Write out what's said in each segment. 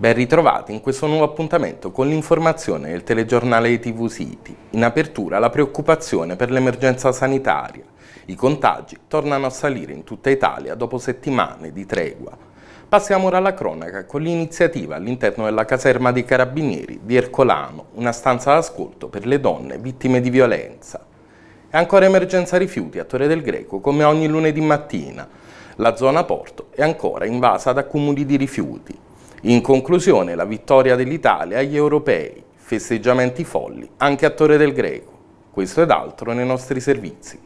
Ben ritrovati in questo nuovo appuntamento con l'informazione del telegiornale di TV City. In apertura la preoccupazione per l'emergenza sanitaria. I contagi tornano a salire in tutta Italia dopo settimane di tregua. Passiamo ora alla cronaca con l'iniziativa all'interno della caserma dei carabinieri di Ercolano, una stanza d'ascolto per le donne vittime di violenza. E ancora emergenza rifiuti a Torre del Greco come ogni lunedì mattina. La zona porto è ancora invasa da cumuli di rifiuti. In conclusione, la vittoria dell'Italia agli europei, festeggiamenti folli anche a Torre del Greco. Questo ed altro nei nostri servizi.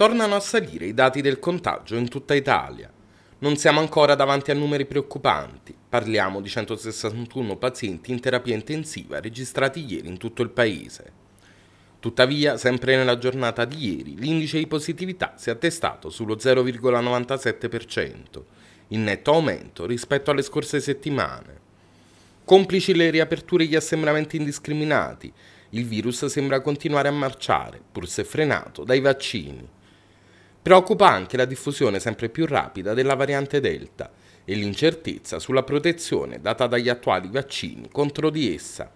Tornano a salire i dati del contagio in tutta Italia. Non siamo ancora davanti a numeri preoccupanti. Parliamo di 161 pazienti in terapia intensiva registrati ieri in tutto il paese. Tuttavia, sempre nella giornata di ieri, l'indice di positività si è attestato sullo 0,97%, in netto aumento rispetto alle scorse settimane. Complici le riaperture e gli assembramenti indiscriminati, il virus sembra continuare a marciare, pur se frenato dai vaccini. Preoccupa anche la diffusione sempre più rapida della variante Delta e l'incertezza sulla protezione data dagli attuali vaccini contro di essa.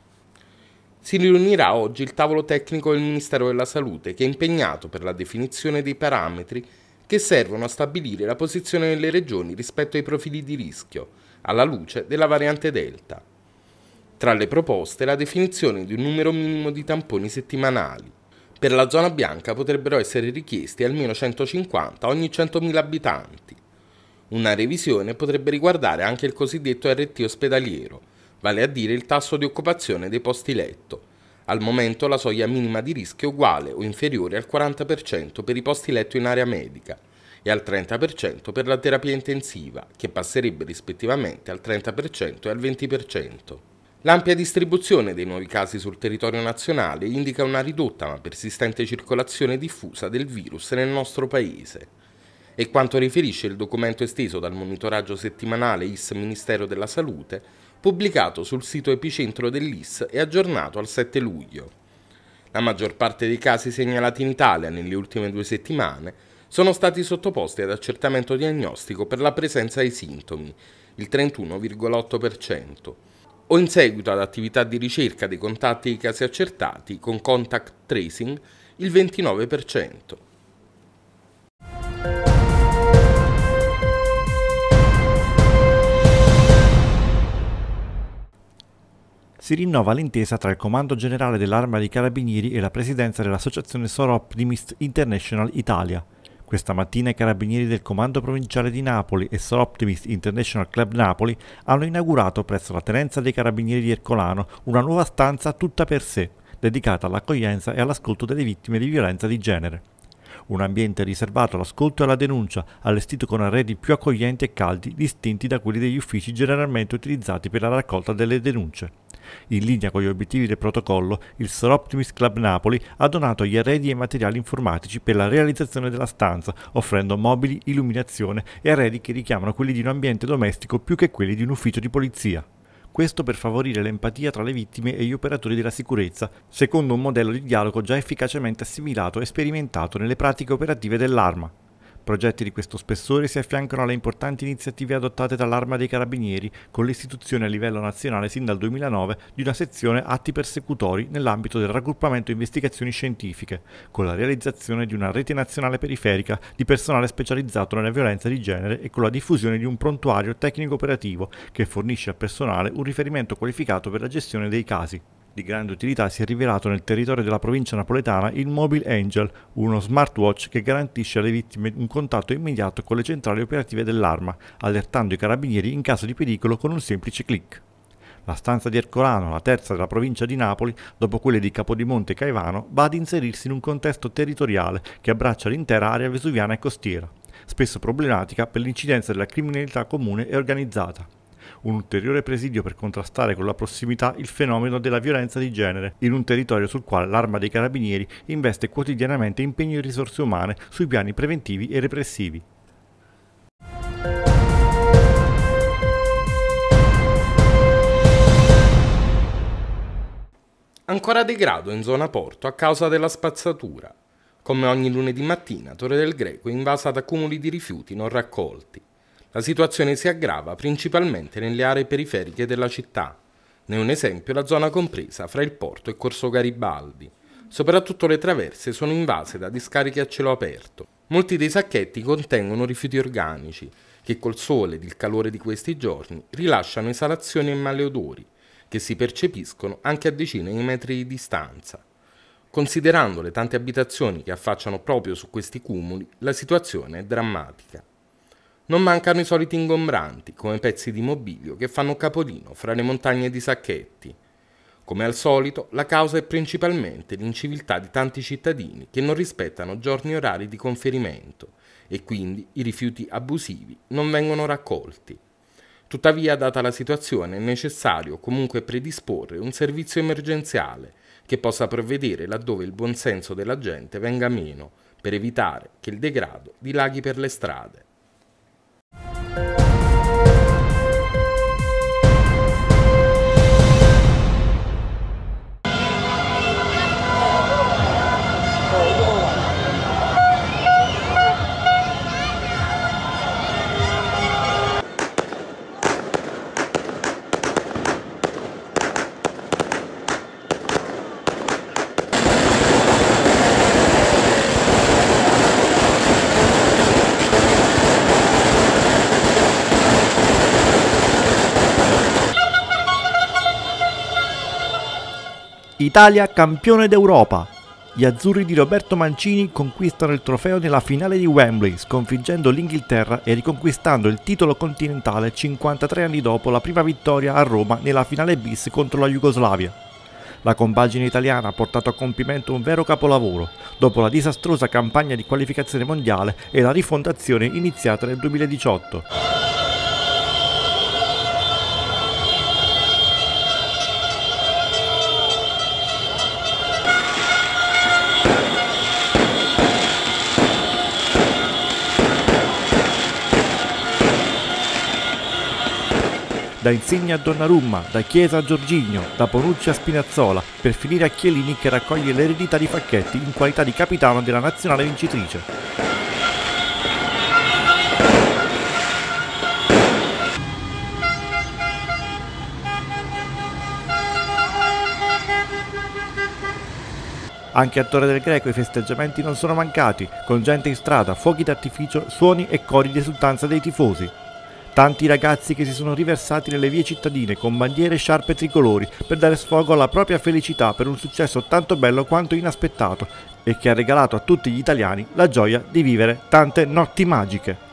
Si riunirà oggi il tavolo tecnico del Ministero della Salute che è impegnato per la definizione dei parametri che servono a stabilire la posizione delle regioni rispetto ai profili di rischio, alla luce della variante Delta. Tra le proposte la definizione di un numero minimo di tamponi settimanali, per la zona bianca potrebbero essere richiesti almeno 150 ogni 100.000 abitanti. Una revisione potrebbe riguardare anche il cosiddetto RT ospedaliero, vale a dire il tasso di occupazione dei posti letto. Al momento la soglia minima di rischio è uguale o inferiore al 40% per i posti letto in area medica e al 30% per la terapia intensiva, che passerebbe rispettivamente al 30% e al 20%. L'ampia distribuzione dei nuovi casi sul territorio nazionale indica una ridotta ma persistente circolazione diffusa del virus nel nostro Paese. E quanto riferisce il documento esteso dal monitoraggio settimanale IS Ministero della Salute, pubblicato sul sito epicentro dell'IS e aggiornato al 7 luglio. La maggior parte dei casi segnalati in Italia nelle ultime due settimane sono stati sottoposti ad accertamento diagnostico per la presenza ai sintomi, il 31,8%, o in seguito ad attività di ricerca dei contatti di casi accertati con contact tracing il 29%. Si rinnova l'intesa tra il Comando Generale dell'Arma dei Carabinieri e la Presidenza dell'Associazione Soroptimist International Italia questa mattina i carabinieri del Comando Provinciale di Napoli e Sol Optimist International Club Napoli hanno inaugurato presso la tenenza dei carabinieri di Ercolano una nuova stanza tutta per sé, dedicata all'accoglienza e all'ascolto delle vittime di violenza di genere. Un ambiente riservato all'ascolto e alla denuncia, allestito con arredi più accoglienti e caldi distinti da quelli degli uffici generalmente utilizzati per la raccolta delle denunce. In linea con gli obiettivi del protocollo, il Sir Club Napoli ha donato gli arredi e materiali informatici per la realizzazione della stanza, offrendo mobili, illuminazione e arredi che richiamano quelli di un ambiente domestico più che quelli di un ufficio di polizia. Questo per favorire l'empatia tra le vittime e gli operatori della sicurezza, secondo un modello di dialogo già efficacemente assimilato e sperimentato nelle pratiche operative dell'arma. Progetti di questo spessore si affiancano alle importanti iniziative adottate dall'Arma dei Carabinieri con l'istituzione a livello nazionale sin dal 2009 di una sezione atti persecutori nell'ambito del raggruppamento investigazioni scientifiche, con la realizzazione di una rete nazionale periferica di personale specializzato nella violenza di genere e con la diffusione di un prontuario tecnico operativo che fornisce al personale un riferimento qualificato per la gestione dei casi. Di grande utilità si è rivelato nel territorio della provincia napoletana il Mobile Angel, uno smartwatch che garantisce alle vittime un contatto immediato con le centrali operative dell'arma, allertando i carabinieri in caso di pericolo con un semplice clic. La stanza di Ercolano, la terza della provincia di Napoli, dopo quelle di Capodimonte e Caivano, va ad inserirsi in un contesto territoriale che abbraccia l'intera area vesuviana e costiera, spesso problematica per l'incidenza della criminalità comune e organizzata un ulteriore presidio per contrastare con la prossimità il fenomeno della violenza di genere, in un territorio sul quale l'arma dei carabinieri investe quotidianamente impegni e risorse umane sui piani preventivi e repressivi. Ancora degrado in zona porto a causa della spazzatura. Come ogni lunedì mattina, Torre del Greco è invasa da cumuli di rifiuti non raccolti. La situazione si aggrava principalmente nelle aree periferiche della città. Ne è un esempio la zona compresa fra il porto e Corso Garibaldi. Soprattutto le traverse sono invase da discariche a cielo aperto. Molti dei sacchetti contengono rifiuti organici, che col sole ed il calore di questi giorni rilasciano esalazioni e maleodori, che si percepiscono anche a decine di metri di distanza. Considerando le tante abitazioni che affacciano proprio su questi cumuli, la situazione è drammatica. Non mancano i soliti ingombranti, come pezzi di mobilio che fanno capolino fra le montagne di sacchetti. Come al solito, la causa è principalmente l'inciviltà di tanti cittadini che non rispettano giorni e orari di conferimento e quindi i rifiuti abusivi non vengono raccolti. Tuttavia, data la situazione, è necessario comunque predisporre un servizio emergenziale che possa provvedere laddove il buonsenso della gente venga meno, per evitare che il degrado dilaghi per le strade. Italia campione d'Europa. Gli azzurri di Roberto Mancini conquistano il trofeo nella finale di Wembley, sconfiggendo l'Inghilterra e riconquistando il titolo continentale 53 anni dopo la prima vittoria a Roma nella finale bis contro la Jugoslavia. La compagine italiana ha portato a compimento un vero capolavoro, dopo la disastrosa campagna di qualificazione mondiale e la rifondazione iniziata nel 2018. da Insigne a Donnarumma, da Chiesa a Giorgigno, da Bonucci a Spinazzola, per finire a Chiellini che raccoglie l'eredità di Facchetti in qualità di capitano della nazionale vincitrice. Anche a Torre del Greco i festeggiamenti non sono mancati, con gente in strada, fuochi d'artificio, suoni e cori di esultanza dei tifosi. Tanti ragazzi che si sono riversati nelle vie cittadine con bandiere e sciarpe tricolori per dare sfogo alla propria felicità per un successo tanto bello quanto inaspettato e che ha regalato a tutti gli italiani la gioia di vivere tante notti magiche.